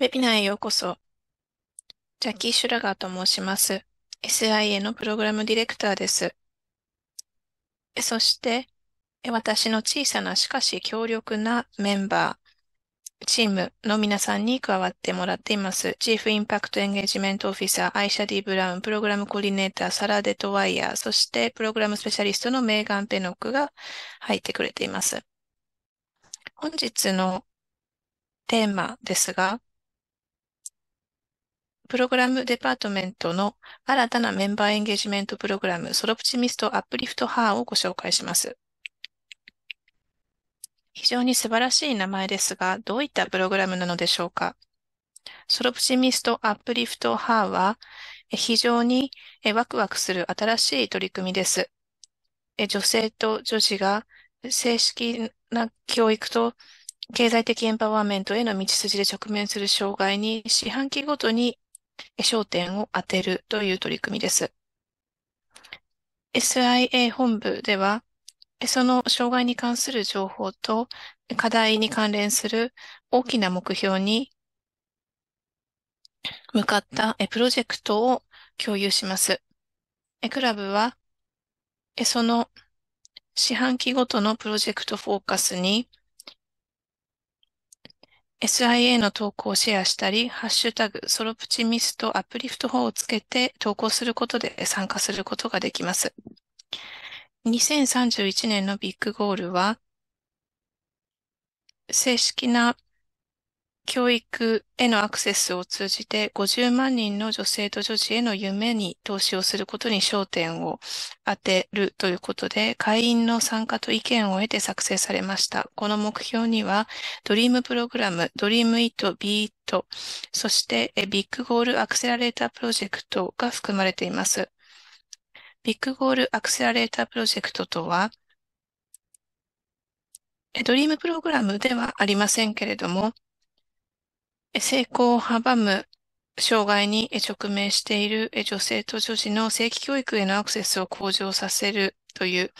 ウェビナーへようこそ。ジャッキー・シュラガーと申します。SIA のプログラムディレクターです。そして、私の小さなしかし強力なメンバー、チームの皆さんに加わってもらっています。チーフインパクトエンゲージメントオフィサー、アイシャディ・ブラウン、プログラムコーディネーター、サラ・デトワイヤー、そしてプログラムスペシャリストのメーガン・ペノックが入ってくれています。本日のテーマですが、プログラムデパートメントの新たなメンバーエンゲージメントプログラム、ソロプチミストアップリフトハーをご紹介します。非常に素晴らしい名前ですが、どういったプログラムなのでしょうかソロプチミストアップリフトハーは、非常にワクワクする新しい取り組みです。女性と女児が正式な教育と経済的エンパワーメントへの道筋で直面する障害に四半期ごとに焦点を当てるという取り組みです。SIA 本部では、その障害に関する情報と課題に関連する大きな目標に向かったプロジェクトを共有します。クラブは、その四半期ごとのプロジェクトフォーカスに SIA の投稿をシェアしたり、ハッシュタグ、ソロプチミスとアップリフト4をつけて投稿することで参加することができます。2031年のビッグゴールは、正式な教育へのアクセスを通じて50万人の女性と女児への夢に投資をすることに焦点を当てるということで、会員の参加と意見を得て作成されました。この目標には、ドリームプログラム、ドリームイート、ビート、そしてビッグゴールアクセラレータープロジェクトが含まれています。ビッグゴールアクセラレータープロジェクトとは、ドリームプログラムではありませんけれども、成功を阻む障害に直面している女性と女児の正規教育へのアクセスを向上させるという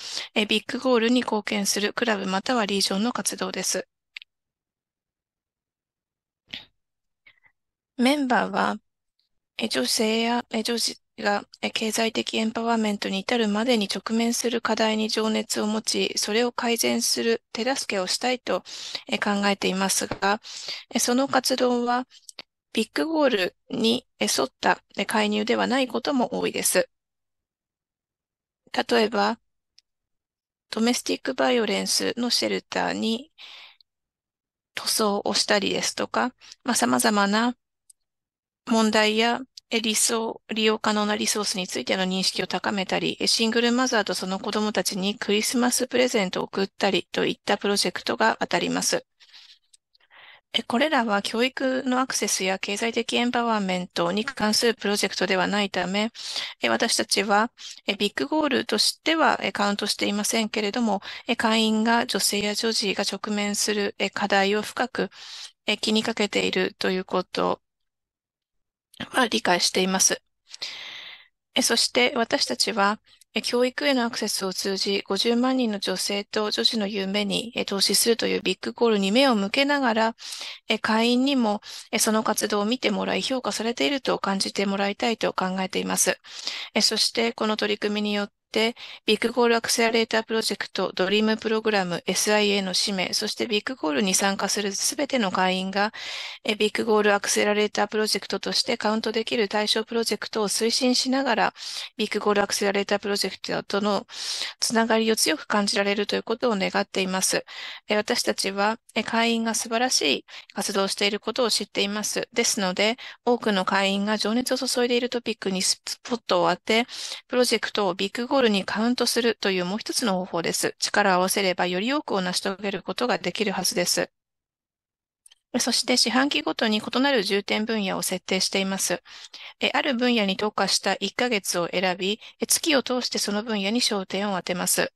ビッグゴールに貢献するクラブまたはリージョンの活動です。メンバーは女性や女児が経済的エンパワーメントに至るまでに直面する課題に情熱を持ち、それを改善する手助けをしたいと考えていますが、その活動はビッグゴールに沿った介入ではないことも多いです。例えば、ドメスティックバイオレンスのシェルターに塗装をしたりですとか、まあ、様々な問題や理想、利用可能なリソースについての認識を高めたり、シングルマザーとその子供たちにクリスマスプレゼントを送ったりといったプロジェクトが当たります。これらは教育のアクセスや経済的エンパワーメントに関するプロジェクトではないため、私たちはビッグゴールとしてはカウントしていませんけれども、会員が女性や女児が直面する課題を深く気にかけているということは理解しています。そして私たちは、教育へのアクセスを通じ、50万人の女性と女子の夢に投資するというビッグコールに目を向けながら、会員にもその活動を見てもらい、評価されていると感じてもらいたいと考えています。そして、この取り組みによっ、ビッグゴールアクセラレータープロジェクト、ドリームプログラム、SIA の使命、そしてビッグゴールに参加するすべての会員が、ビッグゴールアクセラレータープロジェクトとしてカウントできる対象プロジェクトを推進しながら、ビッグゴールアクセラレータープロジェクトとのつながりを強く感じられるということを願っています。私たちは、会員が素晴らしい活動をしていることを知っています。ですので、多くの会員が情熱を注いでいるトピックにスポットを当て、プロジェクトをビッグゴールルにカウントするというもう一つの方法です。力を合わせればより多くを成し遂げることができるはずです。そして四半期ごとに異なる重点分野を設定しています。ある分野に特化した1ヶ月を選び、月を通してその分野に焦点を当てます。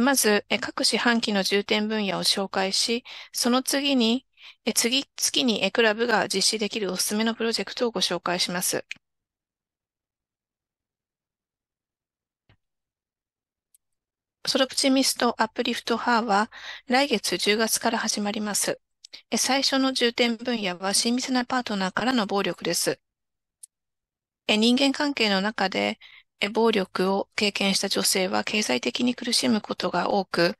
まず、各四半期の重点分野を紹介し、その次に、次、月にクラブが実施できるおすすめのプロジェクトをご紹介します。ソロプチミストアップリフトハーは来月10月から始まります。最初の重点分野は親密なパートナーからの暴力です。人間関係の中で暴力を経験した女性は経済的に苦しむことが多く、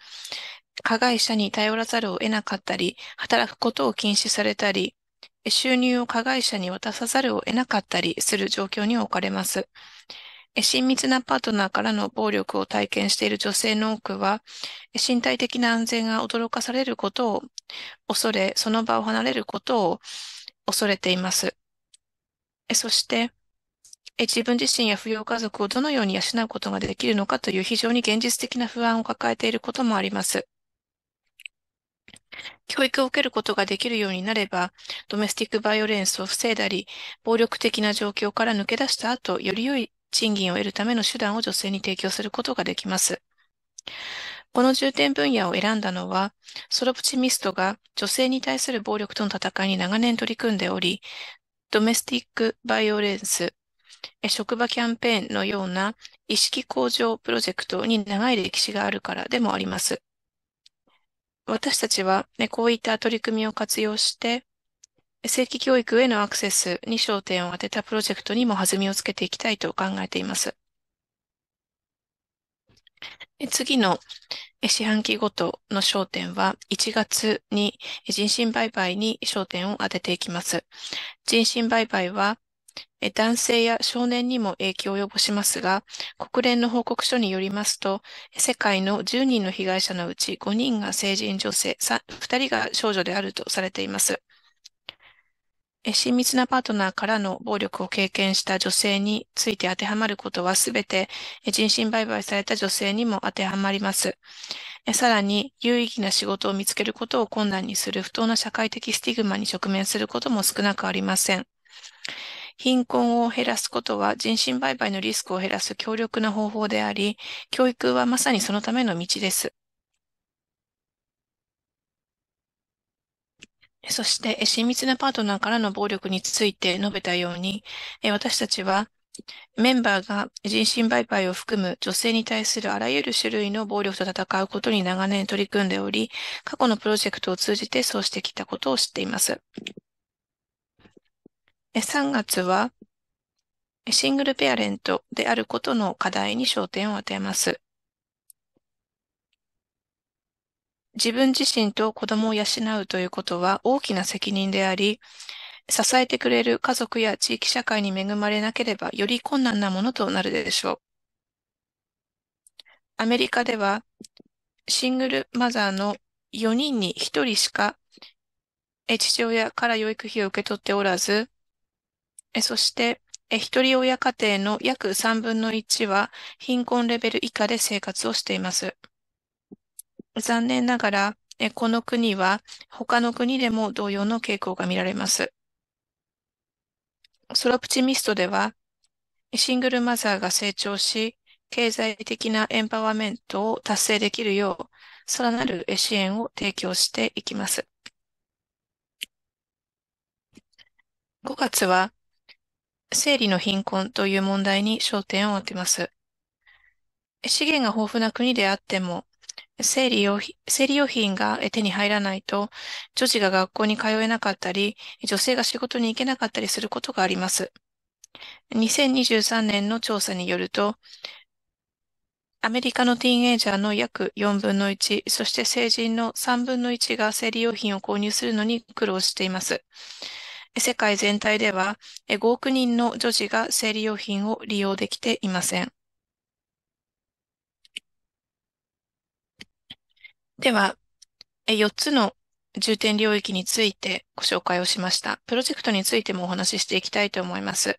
加害者に頼らざるを得なかったり、働くことを禁止されたり、収入を加害者に渡さざるを得なかったりする状況に置かれます。親密なパートナーからの暴力を体験している女性の多くは、身体的な安全が驚かされることを恐れ、その場を離れることを恐れています。そして、自分自身や扶養家族をどのように養うことができるのかという非常に現実的な不安を抱えていることもあります。教育を受けることができるようになれば、ドメスティックバイオレンスを防いだり、暴力的な状況から抜け出した後、より良い賃金を得るための手段を女性に提供することができます。この重点分野を選んだのは、ソロプチミストが女性に対する暴力との戦いに長年取り組んでおり、ドメスティック・バイオレンス、職場キャンペーンのような意識向上プロジェクトに長い歴史があるからでもあります。私たちは、ね、こういった取り組みを活用して、正規教育へのアクセスに焦点を当てたプロジェクトにも弾みをつけていきたいと考えています。次の四半期ごとの焦点は、1月に人身売買に焦点を当てていきます。人身売買は、男性や少年にも影響を及ぼしますが、国連の報告書によりますと、世界の10人の被害者のうち5人が成人女性、2人が少女であるとされています。親密なパートナーからの暴力を経験した女性について当てはまることはすべて人身売買された女性にも当てはまります。さらに、有意義な仕事を見つけることを困難にする不当な社会的スティグマに直面することも少なくありません。貧困を減らすことは人身売買のリスクを減らす強力な方法であり、教育はまさにそのための道です。そして、親密なパートナーからの暴力について述べたように、私たちはメンバーが人身売買を含む女性に対するあらゆる種類の暴力と戦うことに長年取り組んでおり、過去のプロジェクトを通じてそうしてきたことを知っています。3月は、シングルペアレントであることの課題に焦点を当てます。自分自身と子供を養うということは大きな責任であり、支えてくれる家族や地域社会に恵まれなければより困難なものとなるでしょう。アメリカではシングルマザーの4人に1人しか父親から養育費を受け取っておらず、そして一人親家庭の約3分の1は貧困レベル以下で生活をしています。残念ながら、この国は他の国でも同様の傾向が見られます。ソロプチミストでは、シングルマザーが成長し、経済的なエンパワーメントを達成できるよう、さらなる支援を提供していきます。5月は、生理の貧困という問題に焦点を当てます。資源が豊富な国であっても、生理用品、生理用品が手に入らないと、女児が学校に通えなかったり、女性が仕事に行けなかったりすることがあります。2023年の調査によると、アメリカのティーンエイジャーの約4分の1、そして成人の3分の1が生理用品を購入するのに苦労しています。世界全体では5億人の女児が生理用品を利用できていません。では、4つの重点領域についてご紹介をしました。プロジェクトについてもお話ししていきたいと思います。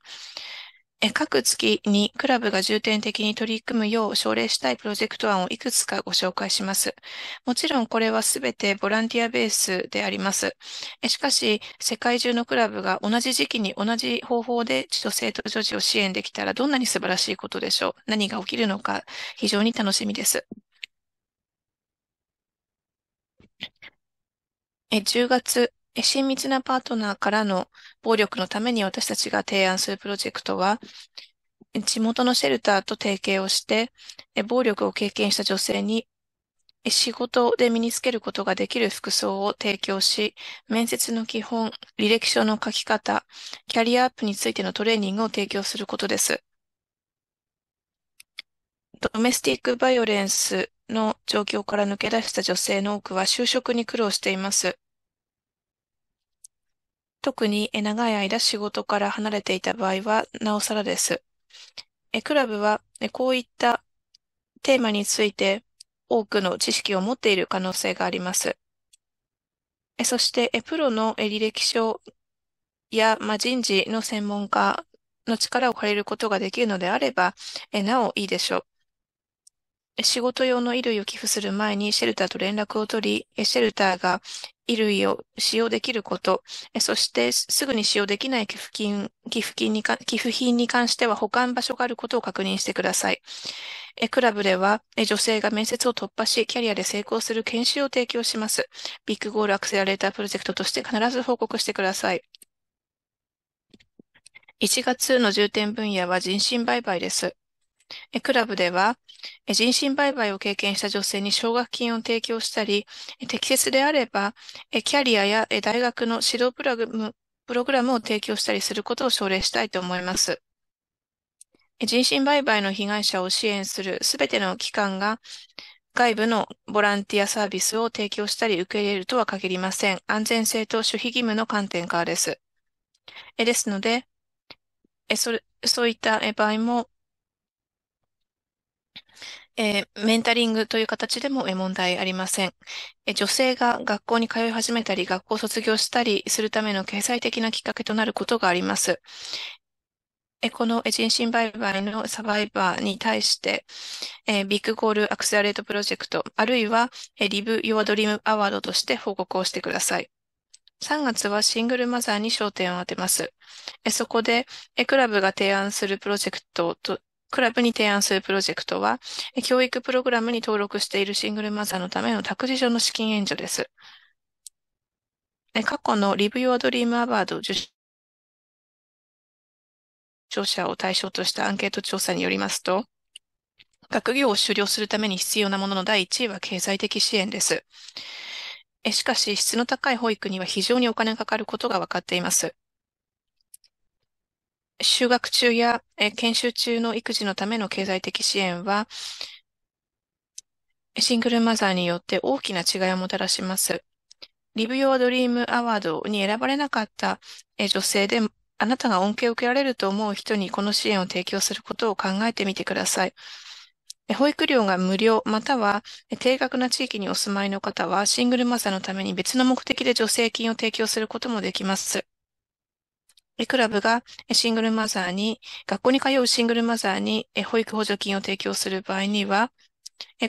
各月にクラブが重点的に取り組むよう奨励したいプロジェクト案をいくつかご紹介します。もちろんこれはすべてボランティアベースであります。しかし、世界中のクラブが同じ時期に同じ方法で童生徒女児を支援できたらどんなに素晴らしいことでしょう。何が起きるのか非常に楽しみです。え10月、え親密なパートナーからの暴力のために私たちが提案するプロジェクトは、地元のシェルターと提携をして、え暴力を経験した女性に仕事で身につけることができる服装を提供し、面接の基本、履歴書の書き方、キャリアアップについてのトレーニングを提供することです。ドメスティックバイオレンスの状況から抜け出した女性の多くは就職に苦労しています。特に長い間仕事から離れていた場合は、なおさらです。クラブは、こういったテーマについて多くの知識を持っている可能性があります。そして、プロの履歴書や人事の専門家の力を借りることができるのであれば、なおいいでしょう。仕事用の衣類を寄付する前にシェルターと連絡を取り、シェルターが衣類を使用できること、そしてすぐに使用できない寄付金、寄付金にか、寄付品に関しては保管場所があることを確認してください。クラブでは女性が面接を突破し、キャリアで成功する研修を提供します。ビッグゴールアクセラレータープロジェクトとして必ず報告してください。1月の重点分野は人身売買です。えクラブでは、え人身売買を経験した女性に奨学金を提供したり、適切であれば、えキャリアやえ大学の指導プログラムプログラムを提供したりすることを奨励したいと思います。人身売買の被害者を支援するすべての機関が外部のボランティアサービスを提供したり受け入れるとは限りません。安全性と守秘義務の観点からです。えですので、えそれそういった場合もえー、メンタリングという形でも、問題ありません、えー。女性が学校に通い始めたり、学校を卒業したりするための経済的なきっかけとなることがあります。えこの人身売買のサバイバーに対して、えビッグゴールアクセラレートプロジェクト、あるいは、えリブ・ヨア・ドリーム・アワードとして報告をしてください。3月はシングルマザーに焦点を当てます。えそこでえ、クラブが提案するプロジェクトとクラブに提案するプロジェクトは、教育プログラムに登録しているシングルマザーのための託児所の資金援助です。過去のリブ・ d ア・ドリーム・アワード受賞者を対象としたアンケート調査によりますと、学業を終了するために必要なものの第1位は経済的支援です。しかし、質の高い保育には非常にお金がかかることが分かっています。就学中や研修中の育児のための経済的支援は、シングルマザーによって大きな違いをもたらします。リブ・ヨア・ドリーム・アワードに選ばれなかった女性で、あなたが恩恵を受けられると思う人にこの支援を提供することを考えてみてください。保育料が無料または定額な地域にお住まいの方はシングルマザーのために別の目的で助成金を提供することもできます。クラブがシングルマザーに、学校に通うシングルマザーに保育補助金を提供する場合には、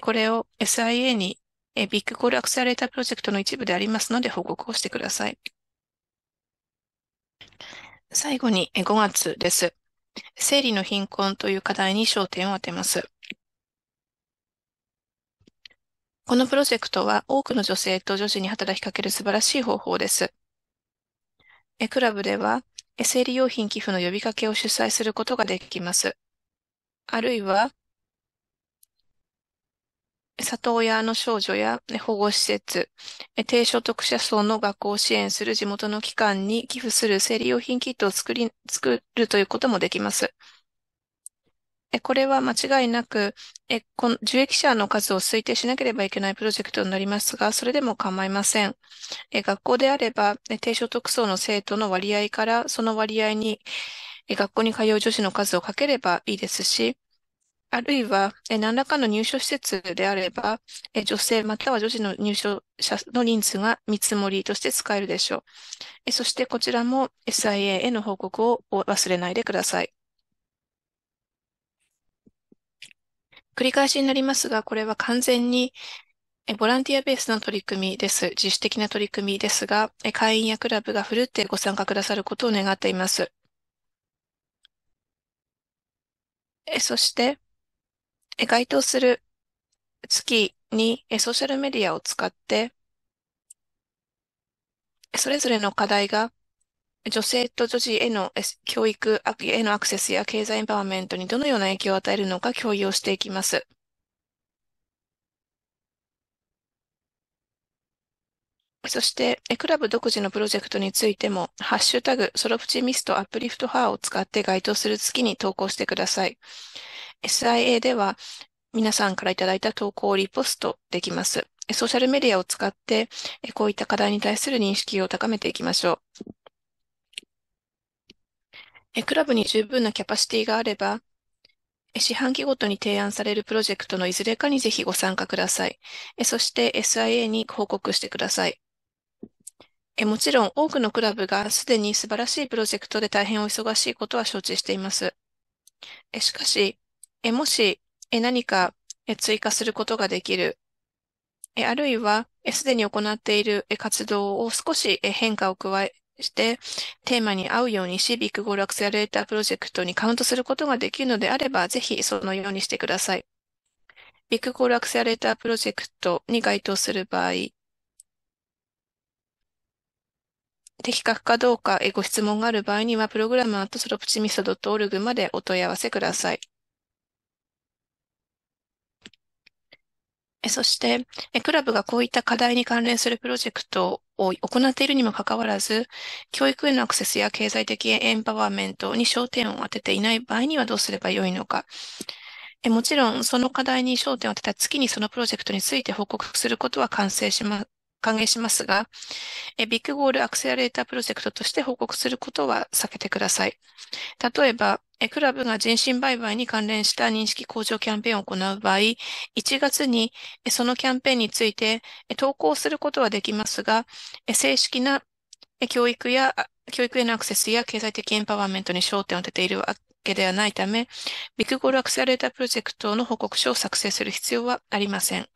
これを SIA にビッグコールアクセラレータープロジェクトの一部でありますので報告をしてください。最後に5月です。生理の貧困という課題に焦点を当てます。このプロジェクトは多くの女性と女子に働きかける素晴らしい方法です。クラブでは生理用品寄付の呼びかけを主催することができます。あるいは、里親の少女や保護施設、低所得者層の学校を支援する地元の機関に寄付する生理用品キットを作り、作るということもできます。これは間違いなく、この受益者の数を推定しなければいけないプロジェクトになりますが、それでも構いません。学校であれば、低所得層の生徒の割合から、その割合に学校に通う女子の数をかければいいですし、あるいは、何らかの入所施設であれば、女性または女子の入所者の人数が見積もりとして使えるでしょう。そしてこちらも SIA への報告を忘れないでください。繰り返しになりますが、これは完全にボランティアベースの取り組みです。自主的な取り組みですが、会員やクラブが振るってご参加くださることを願っています。そして、該当する月にソーシャルメディアを使って、それぞれの課題が女性と女児への教育へのアクセスや経済エンパワーメントにどのような影響を与えるのか共有をしていきます。そして、クラブ独自のプロジェクトについても、ハッシュタグ、ソロプチミストアップリフトハーを使って該当する月に投稿してください。SIA では、皆さんからいただいた投稿をリポストできます。ソーシャルメディアを使って、こういった課題に対する認識を高めていきましょう。えクラブに十分なキャパシティがあれば、え四半期ごとに提案されるプロジェクトのいずれかにぜひご参加ください。えそして SIA に報告してください。えもちろん多くのクラブがすでに素晴らしいプロジェクトで大変お忙しいことは承知しています。えしかし、えもしえ何かえ追加することができる、えあるいはすでに行っているえ活動を少しえ変化を加えして、テーマに合うようにシビックゴールアクセラレータープロジェクトにカウントすることができるのであれば、ぜひそのようにしてください。ビッグゴールアクセラレータープロジェクトに該当する場合、的確かどうかご質問がある場合には、プログラアートソロプチミスト .org までお問い合わせください。そして、クラブがこういった課題に関連するプロジェクトを行っているにもかかわらず、教育へのアクセスや経済的エンパワーメントに焦点を当てていない場合にはどうすればよいのか。もちろん、その課題に焦点を当てた月にそのプロジェクトについて報告することは完成しま、歓迎しますが、ビッグゴールアクセラレータープロジェクトとして報告することは避けてください。例えば、クラブが人身売買に関連した認識向上キャンペーンを行う場合、1月にそのキャンペーンについて投稿することはできますが、正式な教育や教育へのアクセスや経済的エンパワーメントに焦点を当てているけではないため、ビッグゴールアクセラレータープロジェクトの報告書を作成する必要はありません。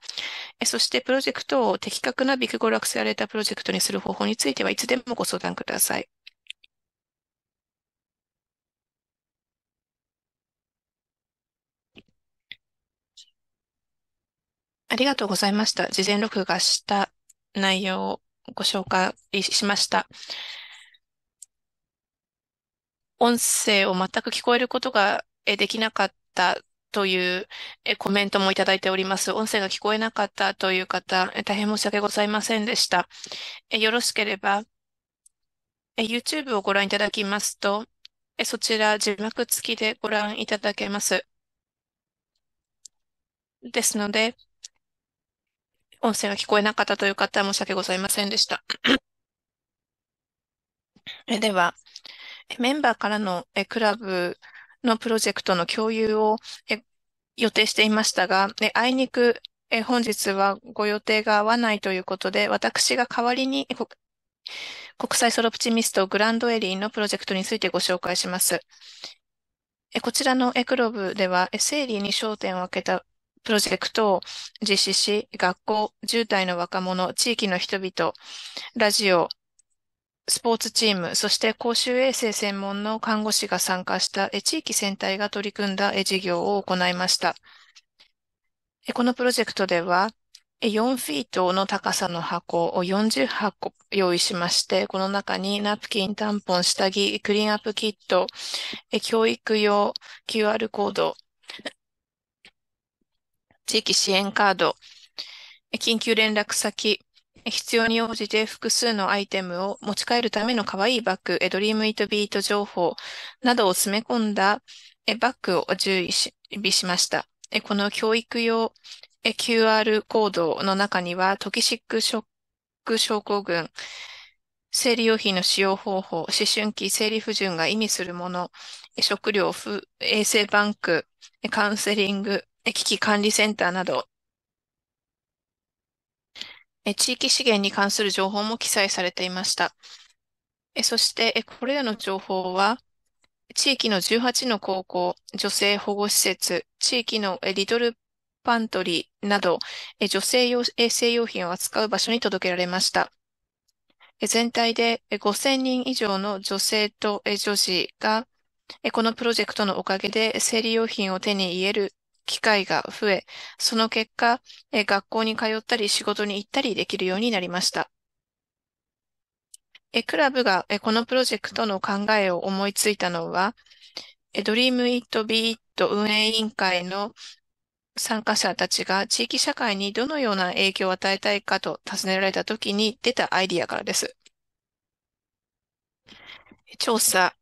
そして、プロジェクトを的確なビッグゴールアクセラレータープロジェクトにする方法についてはいつでもご相談ください。ありがとうございました。事前録画した内容をご紹介しました。音声を全く聞こえることができなかったというコメントもいただいております。音声が聞こえなかったという方、大変申し訳ございませんでした。よろしければ、YouTube をご覧いただきますと、そちら字幕付きでご覧いただけます。ですので、音声が聞こえなかったという方、申し訳ございませんでした。では、メンバーからのクラブのプロジェクトの共有を予定していましたが、あいにく本日はご予定が合わないということで、私が代わりに国際ソロプチミストグランドエリーのプロジェクトについてご紹介します。こちらのクラブでは、生理に焦点を開けたプロジェクトを実施し、学校、10代の若者、地域の人々、ラジオ、スポーツチーム、そして公衆衛生専門の看護師が参加した地域全体が取り組んだ事業を行いました。このプロジェクトでは、4フィートの高さの箱を40箱用意しまして、この中にナプキン、タンポン、下着、クリーンアップキット、教育用 QR コード、地域支援カード、緊急連絡先、必要に応じて複数のアイテムを持ち帰るための可愛いバッグ、エドリームイートビート情報などを詰め込んだバッグを準備しました。この教育用 QR コードの中には、トキシックショック症候群、生理用品の使用方法、思春期、生理不順が意味するもの、食料、衛生バンク、カウンセリング、危機管理センターなど地域資源に関する情報も記載されていました。そして、これらの情報は、地域の18の高校、女性保護施設、地域のリトルパントリーなど、女性用衛生用品を扱う場所に届けられました。全体で5000人以上の女性と女児が、このプロジェクトのおかげで生理用品を手に入れる機会が増え、その結果、え学校に通ったり仕事に行ったりできるようになりました。えクラブがえこのプロジェクトの考えを思いついたのは、えドリームイットビート運営委員会の参加者たちが地域社会にどのような影響を与えたいかと尋ねられた時に出たアイディアからです。調査、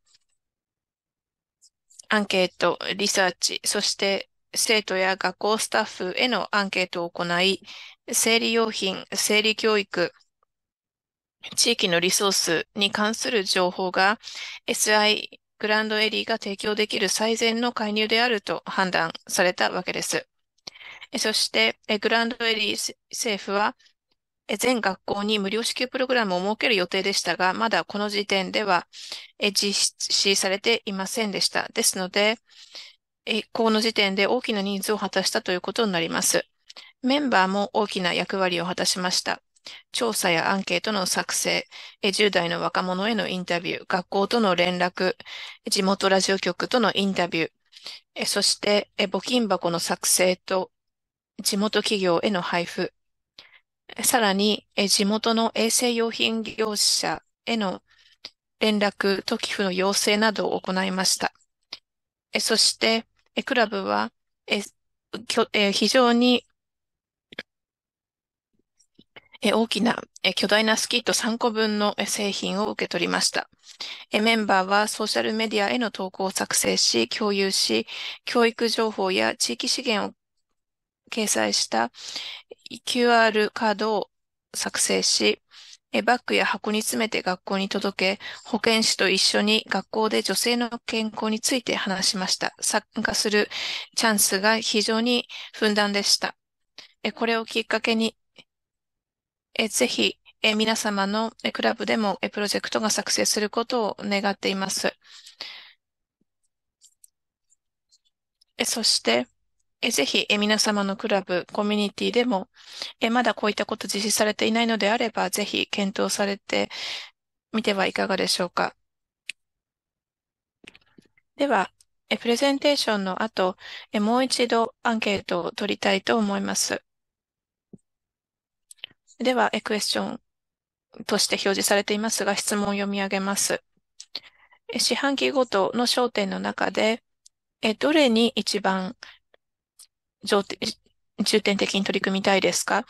アンケート、リサーチ、そして生徒や学校スタッフへのアンケートを行い、生理用品、生理教育、地域のリソースに関する情報が SI グランドエリーが提供できる最善の介入であると判断されたわけです。そして、グランドエリー政府は、全学校に無料支給プログラムを設ける予定でしたが、まだこの時点では実施されていませんでした。ですので、移行の時点で大きなニーズを果たしたということになります。メンバーも大きな役割を果たしました。調査やアンケートの作成、10代の若者へのインタビュー、学校との連絡、地元ラジオ局とのインタビュー、そして募金箱の作成と地元企業への配布、さらに地元の衛生用品業者への連絡と寄付の要請などを行いました。そして、えクラブは、えきょえ非常にえ大きなえ巨大なスキット3個分のえ製品を受け取りました。えメンバーはソーシャルメディアへの投稿を作成し、共有し、教育情報や地域資源を掲載した QR カードを作成し、えバッグや箱に詰めて学校に届け、保健師と一緒に学校で女性の健康について話しました。参加するチャンスが非常にふんだんでした。えこれをきっかけに、えぜひえ皆様のえクラブでもえプロジェクトが作成することを願っています。えそして、えぜひえ皆様のクラブ、コミュニティでもえまだこういったこと実施されていないのであれば、ぜひ検討されてみてはいかがでしょうか。では、えプレゼンテーションの後え、もう一度アンケートを取りたいと思います。では、クエスチョンとして表示されていますが、質問を読み上げます。四半期ごとの焦点の中で、どれに一番重点的に取り組みたいですか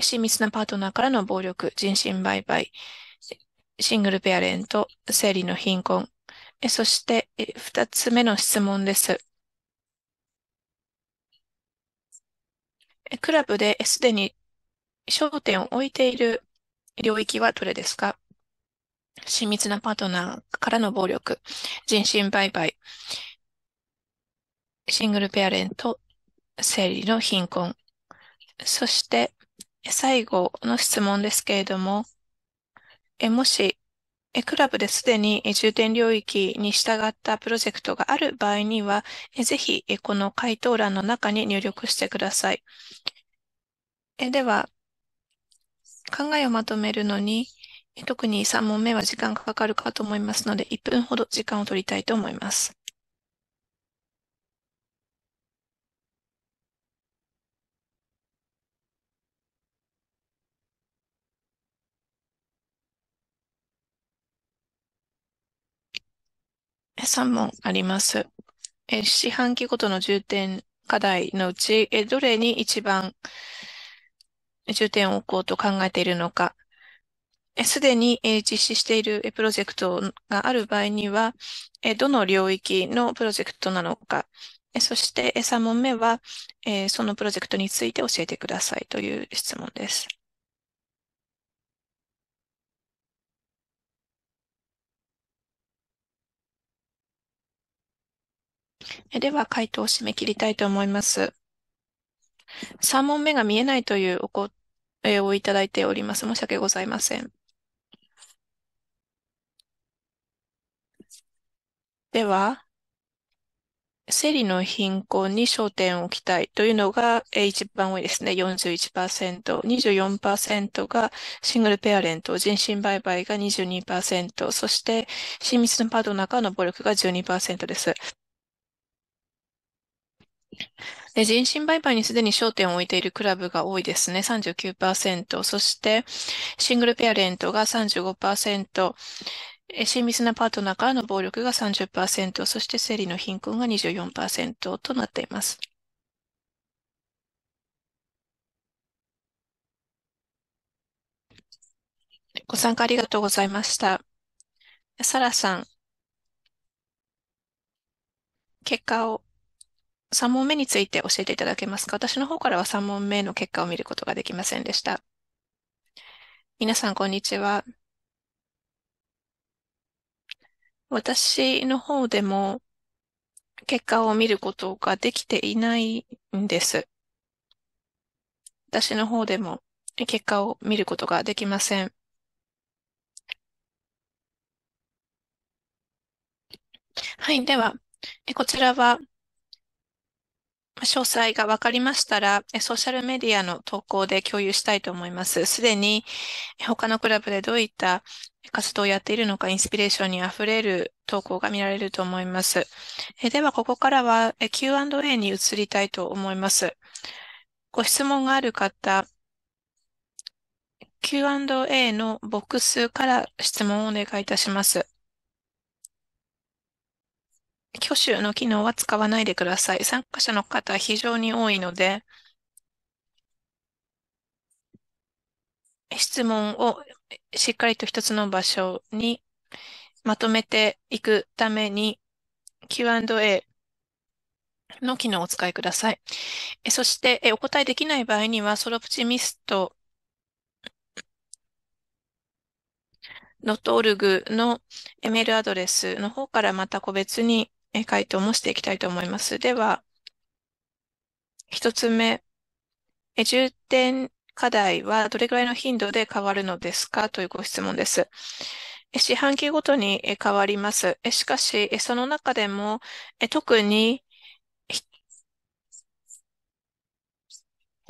親密なパートナーからの暴力、人身売買、シングルペアレント、生理の貧困。そして、二つ目の質問です。クラブですでに焦点を置いている領域はどれですか親密なパートナーからの暴力、人身売買、シングルペアレント、生理の貧困。そして、最後の質問ですけれども、えもしえ、クラブですでに重点領域に従ったプロジェクトがある場合には、えぜひえ、この回答欄の中に入力してください。えでは、考えをまとめるのに、特に3問目は時間がかかるかと思いますので、1分ほど時間を取りたいと思います。3問あります。四半期ごとの重点課題のうち、どれに一番重点を置こうと考えているのか、すでに実施しているプロジェクトがある場合には、どの領域のプロジェクトなのか、そして3問目は、そのプロジェクトについて教えてくださいという質問です。では、回答を締め切りたいと思います。3問目が見えないというお声をいただいております。申し訳ございません。では、生理の貧困に焦点を置きたいというのが一番多いですね。41%、24%がシングルペアレント、人身売買が22%、そして親密なパートナーからの暴力が12%です。で人身売買にすでに焦点を置いているクラブが多いですね。39%。そして、シングルペアレントが35%。親密なパートナーからの暴力が30%、そして生理の貧困が24%となっています。ご参加ありがとうございました。サラさん、結果を3問目について教えていただけますか私の方からは3問目の結果を見ることができませんでした。皆さん、こんにちは。私の方でも結果を見ることができていないんです。私の方でも結果を見ることができません。はい。では、こちらは詳細が分かりましたら、ソーシャルメディアの投稿で共有したいと思います。すでに他のクラブでどういった活動をやっているのか、インスピレーションに溢れる投稿が見られると思います。では、ここからは Q&A に移りたいと思います。ご質問がある方、Q&A のボックスから質問をお願いいたします。挙手の機能は使わないでください。参加者の方非常に多いので、質問をしっかりと一つの場所にまとめていくために Q&A の機能をお使いください。そして、お答えできない場合には、ソロプチミスト .org のメールアドレスの方からまた個別に回答もしていきたいと思います。では、一つ目、重点課題はどれくらいの頻度で変わるのですかというご質問です。四半期ごとに変わります。しかし、その中でも、特に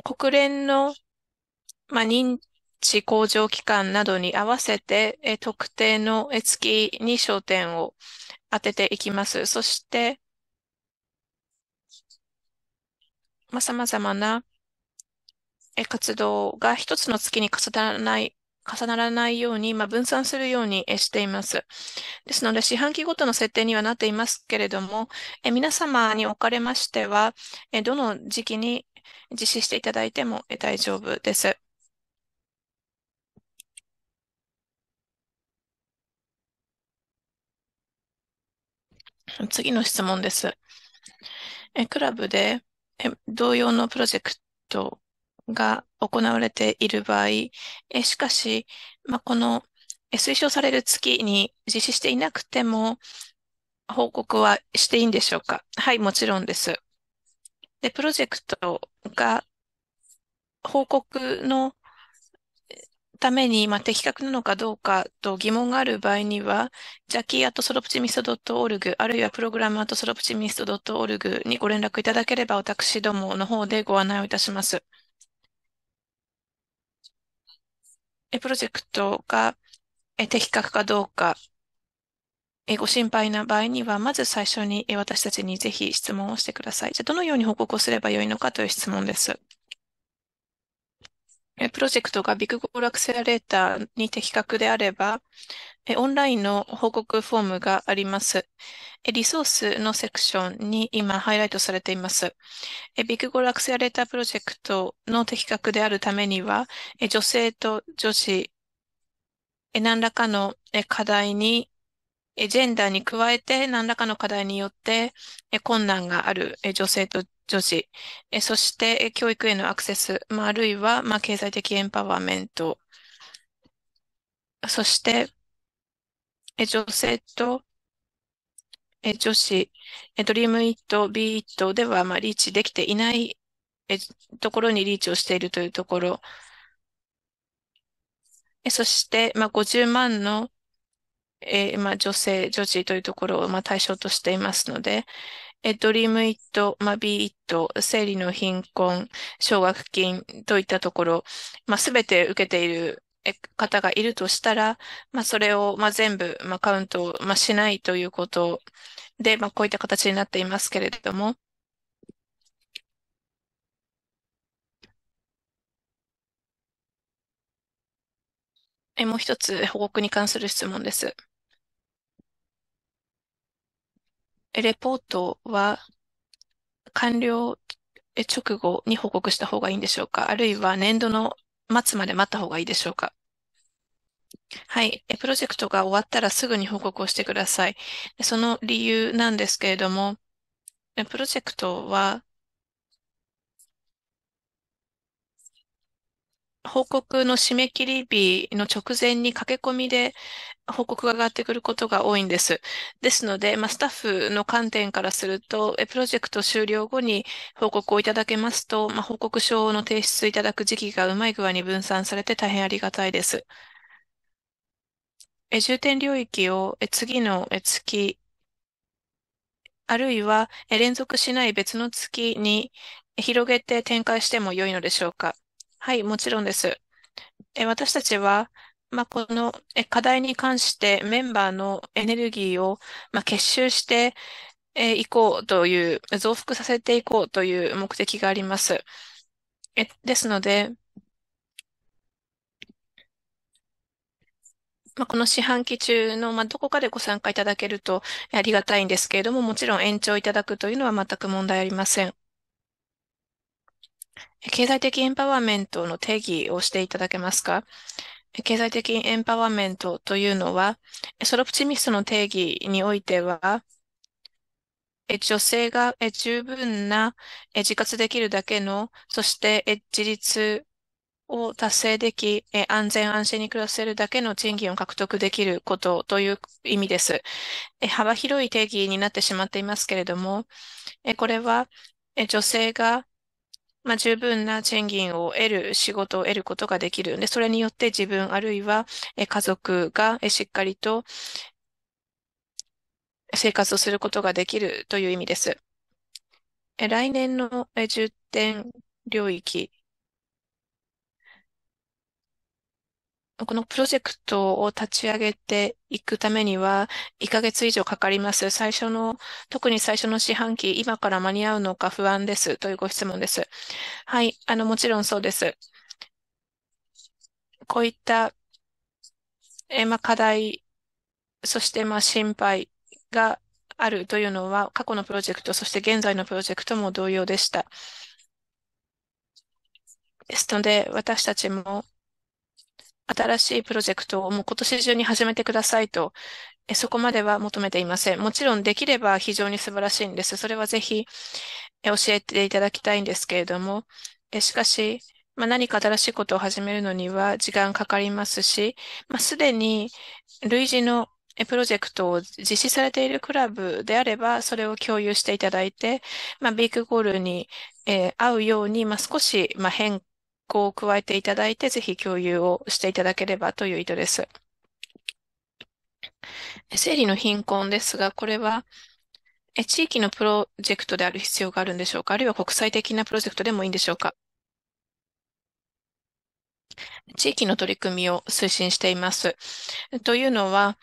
国連の、まあ、認知向上機関などに合わせて、特定の月に焦点を当てていきます。そして、まあ、様々な活動が一つの月に重ならない、重ならないように、まあ、分散するようにしています。ですので、四半期ごとの設定にはなっていますけれども、え皆様におかれましてはえ、どの時期に実施していただいても大丈夫です。次の質問です。えクラブでえ同様のプロジェクトが行われている場合、えしかし、まあ、この推奨される月に実施していなくても、報告はしていいんでしょうかはい、もちろんです。で、プロジェクトが報告のために、まあ、的確なのかどうかと疑問がある場合には、ジャキーアットソロプチミスト .org、あるいはプログラムアットソロプチミスト .org にご連絡いただければ、私どもの方でご案内をいたします。プロジェクトが的確かどうか、ご心配な場合には、まず最初に私たちにぜひ質問をしてください。じゃあ、どのように報告をすればよいのかという質問です。プロジェクトがビッグゴールアクセラレーターに的確であれば、オンラインの報告フォームがあります。リソースのセクションに今ハイライトされています。ビッグゴールアクセラレータープロジェクトの的確であるためには、女性と女子、何らかの課題にジェンダーに加えて何らかの課題によって困難がある女性と女児、えそして教育へのアクセス、まあ、あるいは、まあ、経済的エンパワーメント、そして、え女性とえ女子、えドリームイット、ビーイットでは、まあ、リーチできていないえところにリーチをしているというところ、えそして、まあ、50万のえまあ、女性、女児というところを、まあ、対象としていますので、ドリームイット、まあ、ビーイット、生理の貧困、奨学金といったところ、まあ、すべて受けている方がいるとしたら、まあ、それを、まあ、全部、まあ、カウント、まあ、しないということで、まあ、こういった形になっていますけれども、え、もう一つ報告に関する質問です。レポートは完了直後に報告した方がいいんでしょうかあるいは年度の末まで待った方がいいでしょうかはい。プロジェクトが終わったらすぐに報告をしてください。その理由なんですけれども、プロジェクトは報告の締め切り日の直前に駆け込みで報告が上がってくることが多いんです。ですので、まあ、スタッフの観点からすると、プロジェクト終了後に報告をいただけますと、まあ、報告書の提出いただく時期がうまい具合に分散されて大変ありがたいです。え重点領域を次の月、あるいは連続しない別の月に広げて展開しても良いのでしょうかはい、もちろんです。私たちはまあ、この課題に関してメンバーのエネルギーを、まあ、結集してえいこうという、増幅させていこうという目的があります。え、ですので、まあ、この四半期中の、まあ、どこかでご参加いただけるとありがたいんですけれども、もちろん延長いただくというのは全く問題ありません。経済的エンパワーメントの定義をしていただけますか経済的エンパワーメントというのは、ソロプチミストの定義においては、女性が十分な自活できるだけの、そして自立を達成でき、安全安心に暮らせるだけの賃金を獲得できることという意味です。幅広い定義になってしまっていますけれども、これは女性がまあ、十分な賃金を得る、仕事を得ることができる。で、それによって自分あるいは家族がしっかりと生活をすることができるという意味です。来年の重点領域このプロジェクトを立ち上げていくためには、1ヶ月以上かかります。最初の、特に最初の四半期、今から間に合うのか不安です。というご質問です。はい、あの、もちろんそうです。こういった、えまあ、課題、そして、まあ、心配があるというのは、過去のプロジェクト、そして現在のプロジェクトも同様でした。ですので、私たちも、新しいプロジェクトをもう今年中に始めてくださいと、そこまでは求めていません。もちろんできれば非常に素晴らしいんです。それはぜひ教えていただきたいんですけれども、しかし、まあ、何か新しいことを始めるのには時間かかりますし、まあ、すでに類似のプロジェクトを実施されているクラブであれば、それを共有していただいて、まあ、ビッグゴールに、えー、合うように、まあ、少し、まあ、変考を加えていただいて、ぜひ共有をしていただければという意図です。生理の貧困ですが、これは、地域のプロジェクトである必要があるんでしょうかあるいは国際的なプロジェクトでもいいんでしょうか地域の取り組みを推進しています。というのは、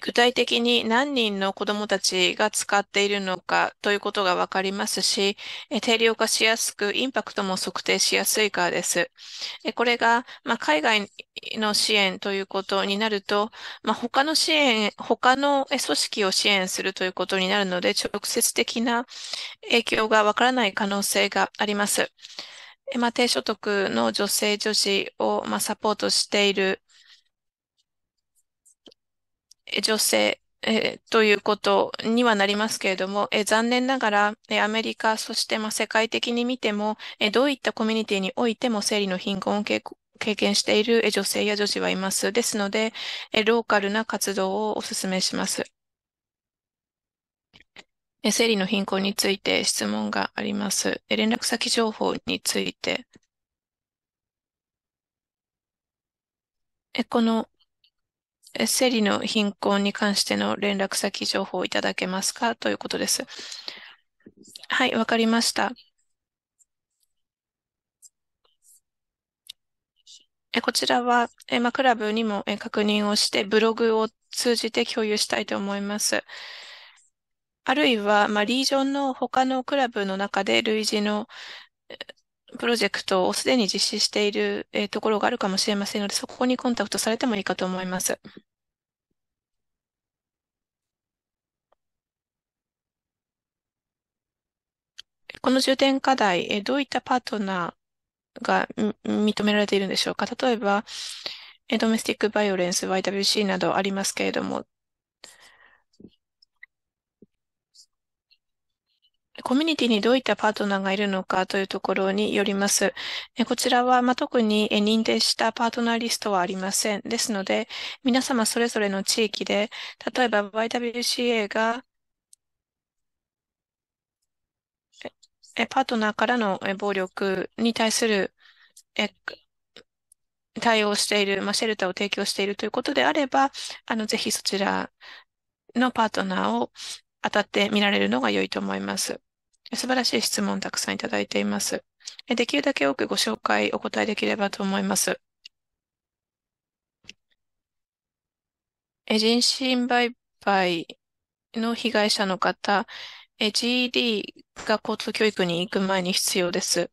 具体的に何人の子どもたちが使っているのかということがわかりますし、定量化しやすく、インパクトも測定しやすいからです。これが、まあ、海外の支援ということになると、まあ、他の支援、他の組織を支援するということになるので、直接的な影響がわからない可能性があります。まあ、低所得の女性女子を、まサポートしている女性、えということにはなりますけれども、え残念ながら、えアメリカ、そして、まあ、世界的に見ても、えどういったコミュニティにおいても生理の貧困を経験している、え女性や女子はいます。ですので、えローカルな活動をお勧めします。え生理の貧困について質問があります。え連絡先情報について。えこの生理の貧困に関しての連絡先情報をいただけますかということです。はい、わかりました。こちらは、ま、クラブにも確認をして、ブログを通じて共有したいと思います。あるいは、ま、リージョンの他のクラブの中で類似のプロジェクトをすでに実施している、えところがあるかもしれませんので、そこにコンタクトされてもいいかと思います。この重点課題、えどういったパートナーが認められているんでしょうか例えば、えドメスティックバイオレンス、YWC などありますけれども、コミュニティにどういったパートナーがいるのかというところによります。こちらは、まあ、特に認定したパートナーリストはありません。ですので、皆様それぞれの地域で、例えば YWCA がパートナーからの暴力に対する対応している、まあ、シェルターを提供しているということであれば、あの、ぜひそちらのパートナーを当たってみられるのが良いと思います。素晴らしい質問をたくさんいただいています。できるだけ多くご紹介、お答えできればと思います。人身売買の被害者の方、GED が交通教育に行く前に必要です。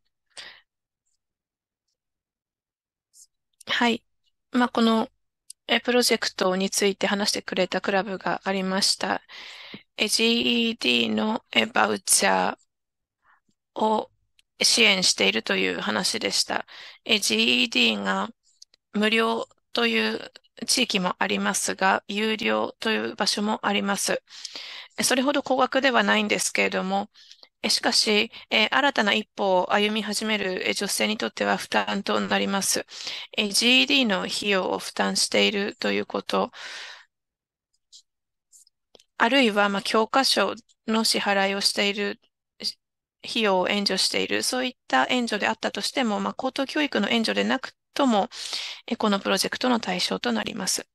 はい。まあ、このプロジェクトについて話してくれたクラブがありました。GED のバウチャーを支援しているという話でした。GED が無料という地域もありますが、有料という場所もあります。それほど高額ではないんですけれども、しかし、新たな一歩を歩み始める女性にとっては負担となります。GED の費用を負担しているということ、あるいは、まあ、教科書の支払いをしている費用を援助している、そういった援助であったとしても、まあ、高等教育の援助でなくとも、このプロジェクトの対象となります。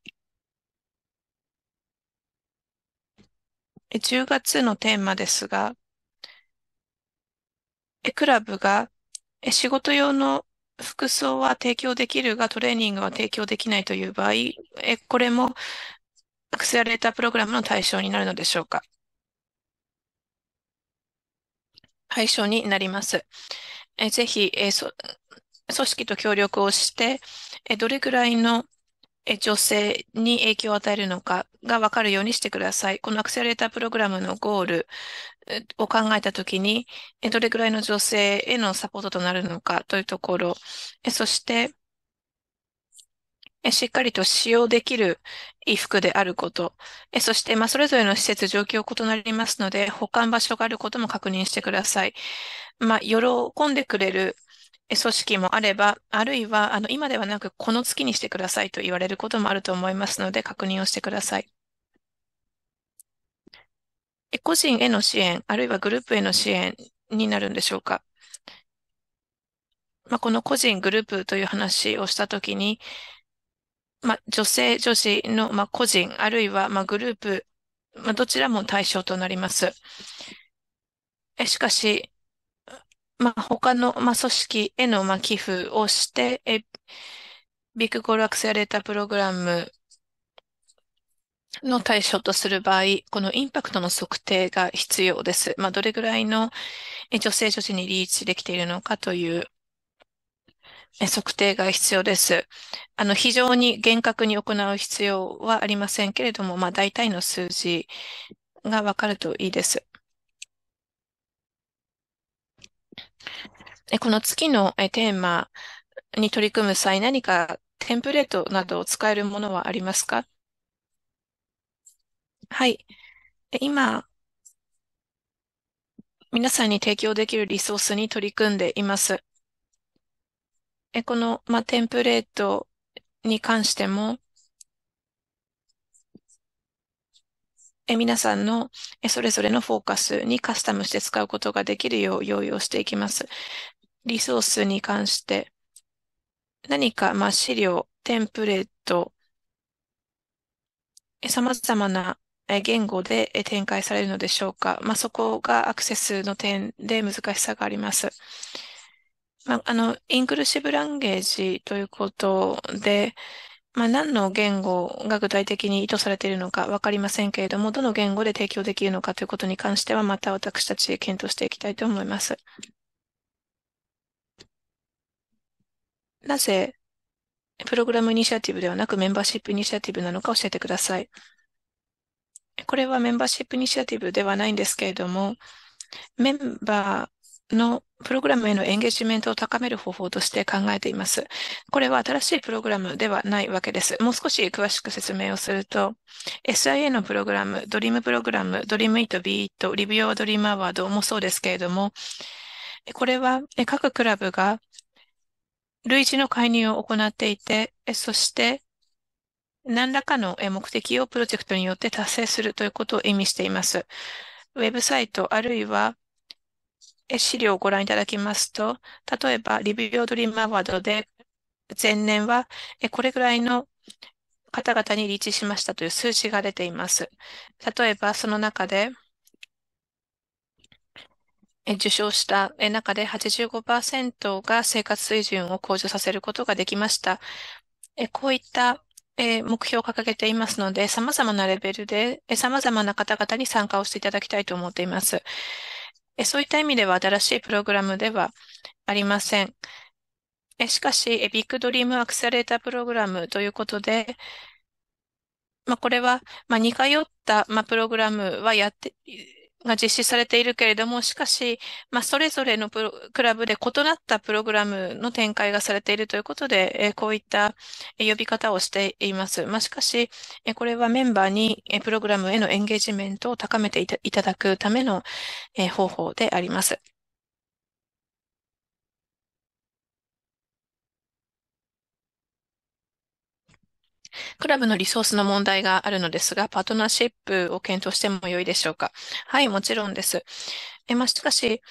10月のテーマですが、クラブが仕事用の服装は提供できるがトレーニングは提供できないという場合、これもアクセラレータープログラムの対象になるのでしょうか対象になります。えぜひ、えそ、組織と協力をして、えどれぐらいの女性に影響を与えるのかがわかるようにしてください。このアクセレータープログラムのゴールを考えたときに、どれぐらいの女性へのサポートとなるのかというところ、そして、しっかりと使用できる衣服であること、そして、まあ、それぞれの施設、状況異なりますので、保管場所があることも確認してください。まあ、喜んでくれる組織もあれば、あるいは、あの、今ではなく、この月にしてくださいと言われることもあると思いますので、確認をしてください。個人への支援、あるいはグループへの支援になるんでしょうか。まあ、この個人、グループという話をしたときに、まあ、女性、女子の、まあ、個人、あるいは、まあ、グループ、まあ、どちらも対象となります。えしかし、まあ、他の、まあ、組織への、まあ、寄付をして、えビッグゴールアクセレータープログラムの対象とする場合、このインパクトの測定が必要です。まあ、どれぐらいの女性女子にリーチできているのかという測定が必要です。あの、非常に厳格に行う必要はありませんけれども、まあ、大体の数字がわかるといいです。この月のテーマに取り組む際、何かテンプレートなどを使えるものはありますかはい。今、皆さんに提供できるリソースに取り組んでいます。え、この、まあ、テンプレートに関しても、え、皆さんの、え、それぞれのフォーカスにカスタムして使うことができるよう用意をしていきます。リソースに関して、何か、まあ、資料、テンプレート、え、様々な言語で展開されるのでしょうか。まあ、そこがアクセスの点で難しさがあります。まあ、あの、インクルーシブランゲージということで、まあ、何の言語が具体的に意図されているのかわかりませんけれども、どの言語で提供できるのかということに関しては、また私たち検討していきたいと思います。なぜ、プログラムイニシアティブではなくメンバーシップイニシアティブなのか教えてください。これはメンバーシップイニシアティブではないんですけれども、メンバー、のプログラムへのエンゲージメントを高める方法として考えています。これは新しいプログラムではないわけです。もう少し詳しく説明をすると、SIA のプログラム、ドリームプログラム、ドリームイート、ビート、リビュードリームアワードもそうですけれども、これは各クラブが類似の介入を行っていて、そして何らかの目的をプロジェクトによって達成するということを意味しています。ウェブサイトあるいは資料をご覧いただきますと、例えば、リビオドリームアワードで前年はこれぐらいの方々にリーチしましたという数字が出ています。例えば、その中で、受賞した中で85%が生活水準を向上させることができました。こういった目標を掲げていますので、様々なレベルで様々な方々に参加をしていただきたいと思っています。そういった意味では新しいプログラムではありません。しかし、ビッグドリームアクセレータープログラムということで、まあ、これは、まあ、似通った、まあ、プログラムはやって、が実施されているけれども、しかし、まあ、それぞれのプロクラブで異なったプログラムの展開がされているということで、えこういった呼び方をしています。まあ、しかし、えこれはメンバーにプログラムへのエンゲージメントを高めていただくための、え方法であります。クラブのリソースの問題があるのですが、パートナーシップを検討しても良いでしょうかはい、もちろんです。え、ましかし、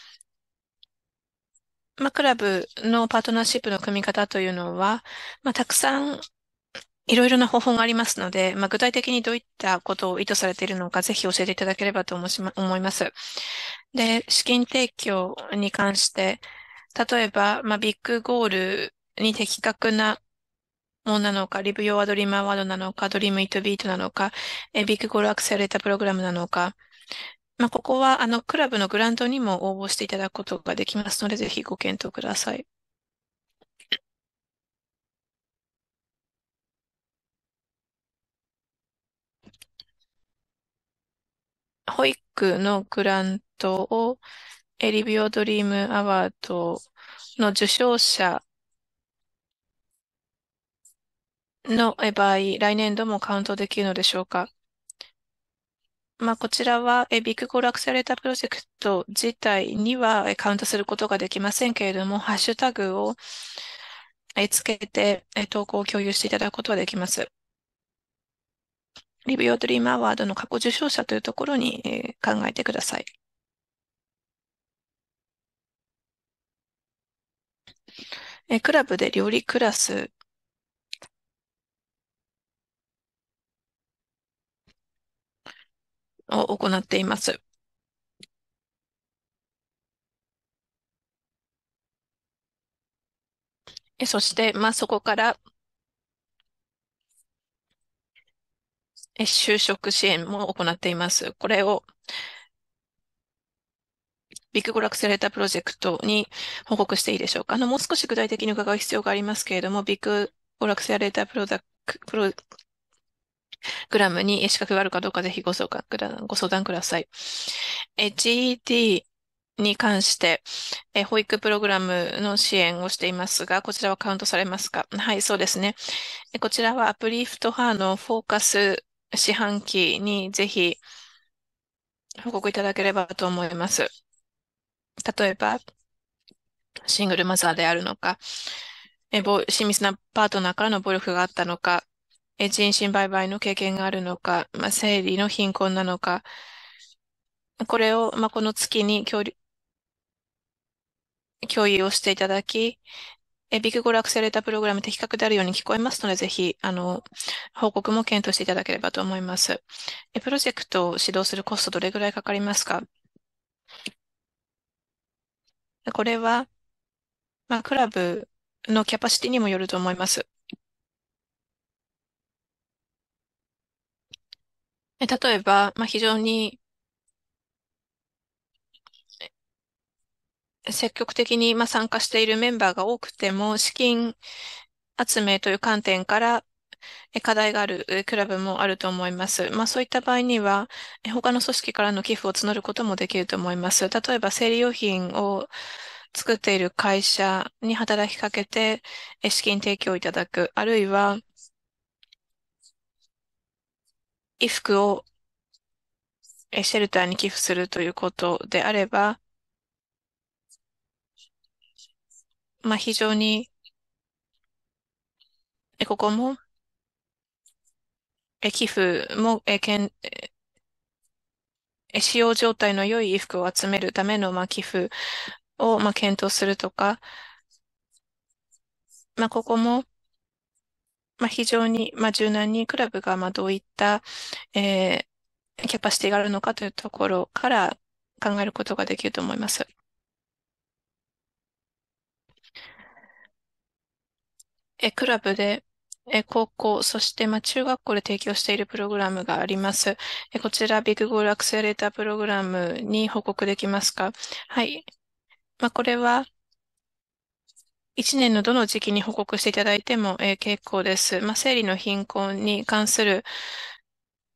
まクラブのパートナーシップの組み方というのは、またくさんいろいろな方法がありますので、ま具体的にどういったことを意図されているのか、ぜひ教えていただければと思います。で、資金提供に関して、例えば、まビッグゴールに的確なものなのか、リブ用アドリームアワードなのか、ドリームイットビートなのか、えビッグゴールアクセレータープログラムなのか、まあ、ここは、あの、クラブのグランドにも応募していただくことができますので、ぜひご検討ください。保育のグラントを、エリビオドリームアワードの受賞者の場合、来年度もカウントできるのでしょうか。まあ、こちらは、ビッグコールアクセレータープロジェクト自体にはカウントすることができませんけれども、ハッシュタグをつけて投稿を共有していただくことはできます。リビオドリームアワードの過去受賞者というところに考えてください。クラブで料理クラスを行っています。そして、まあ、そこから、就職支援も行っています。これを、ビッグゴラクセレータープロジェクトに報告していいでしょうか。あの、もう少し具体的に伺う必要がありますけれども、ビッグゴラクセレータープロダク、プログラムに資格があるかどうかぜひご相談くだご相談ください。GED に関して、え、保育プログラムの支援をしていますが、こちらはカウントされますかはい、そうですね。え、こちらはアプリフト派のフォーカス四半期にぜひ報告いただければと思います。例えば、シングルマザーであるのか、え、親密なパートナーからの暴力があったのか、人身売買の経験があるのか、まあ、生理の貧困なのか、これを、まあ、この月に共有をしていただき、え、ビッグゴルアクセレータープログラム的確であるように聞こえますので、ぜひ、あの、報告も検討していただければと思います。え、プロジェクトを指導するコストどれぐらいかかりますかこれは、まあ、クラブのキャパシティにもよると思います。え、例えば、まあ、非常に積極的に、まあ、参加しているメンバーが多くても、資金集めという観点から、課題があるクラブもあると思います。まあそういった場合には、他の組織からの寄付を募ることもできると思います。例えば生理用品を作っている会社に働きかけて資金提供いただく、あるいは衣服をシェルターに寄付するということであれば、まあ、非常に、え、ここも、え、寄付も、え、けん、え、使用状態の良い衣服を集めるための、まあ、寄付を、まあ、検討するとか、まあ、ここも、まあ、非常に、まあ、柔軟にクラブが、まあ、どういった、えー、キャパシティがあるのかというところから考えることができると思います。え、クラブで、え、高校、そして、まあ、中学校で提供しているプログラムがあります。え、こちら、ビッグゴールアクセレータープログラムに報告できますかはい。まあ、これは、一年のどの時期に報告していただいても、えー、結構です。まあ、生理の貧困に関する、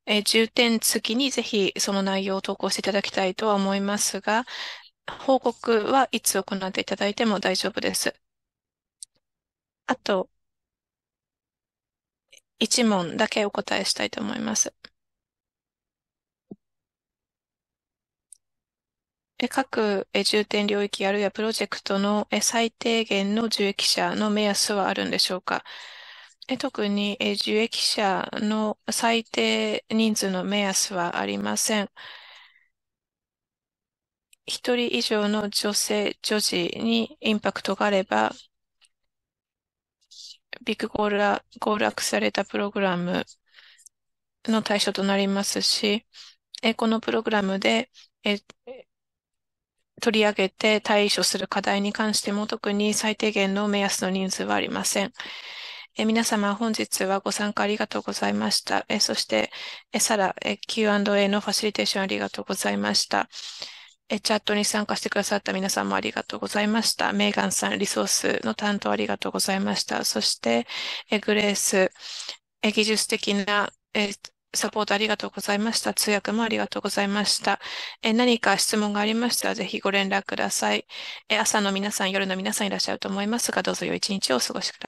えー、重点付きにぜひその内容を投稿していただきたいとは思いますが、報告はいつ行っていただいても大丈夫です。あと、一問だけお答えしたいと思います。各重点領域あるいはプロジェクトの最低限の受益者の目安はあるんでしょうか特に受益者の最低人数の目安はありません。一人以上の女性、女児にインパクトがあれば、ビッグゴールラ、ゴールアクされたプログラムの対象となりますし、このプログラムで取り上げて対処する課題に関しても特に最低限の目安の人数はありません。え皆様、本日はご参加ありがとうございました。えそして、えサラ、Q&A のファシリテーションありがとうございました。えチャットに参加してくださった皆さんもありがとうございました。メーガンさん、リソースの担当ありがとうございました。そして、えグレース、え技術的なえサポートありがとうございました。通訳もありがとうございました。え何か質問がありましたら、ぜひご連絡くださいえ。朝の皆さん、夜の皆さんいらっしゃると思いますが、どうぞ良い一日をお過ごしください。